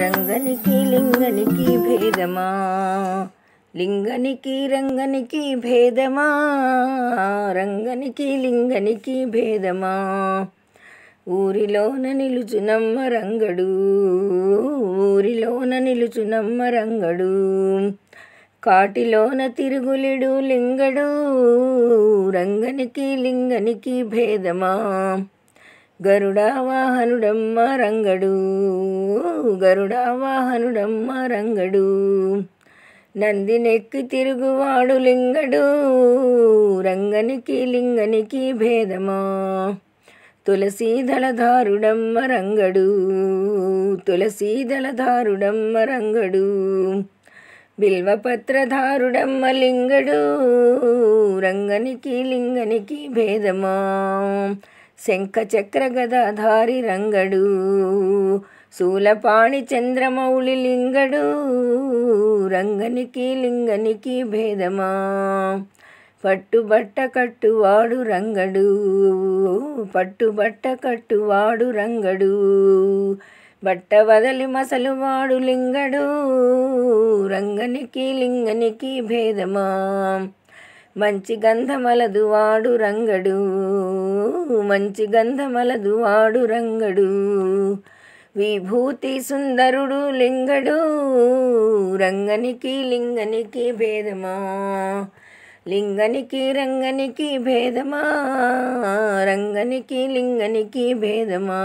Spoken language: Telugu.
రంగనికి లింగనికి భేదమా లింగనికి రంగనికి భేదమా రంగనికి లింగనికి భేదమా ఊరిలోన నిలుచునమ్మ రంగడు ఊరిలోన నిలుచునమ్మ రంగడు కాటిలోన తిరుగులిడు లింగడు రంగనికి లింగనికి భేదమా గరుడావాహనుడమ్మ రంగడు గరుడావాహనుడమ్మ రంగడు నందినెక్కి తిరుగువాడు లింగడు రంగనికి లింగనికి భేదమా తులసీదళధారుడమ్మ రంగడు తులసీదలధారుడమ్మ రంగడు బిల్వపత్రధారుడమ్మ లింగడు రంగనికి లింగనికి భేదమా శంఖచక్ర గదాధారి రంగడు శూలపాణి చంద్రమౌళి లింగడు రంగనికి లింగనికి భేదమా పట్టుబట్ట కట్టువాడు రంగడు పట్టుబట్ట కట్టువాడు రంగడు బట్ట వదలి మసలువాడు లింగడు రంగనికి లింగనికి భేదమా మంచి గంధమలదువాడు రంగడు మంచి గంధమలదు వాడు రంగడు విభూతి సుందరుడు లింగడు రంగనికి లింగనికి భేదమా లింగనికి రంగనికి భేదమా రంగనికి లింగనికి భేదమా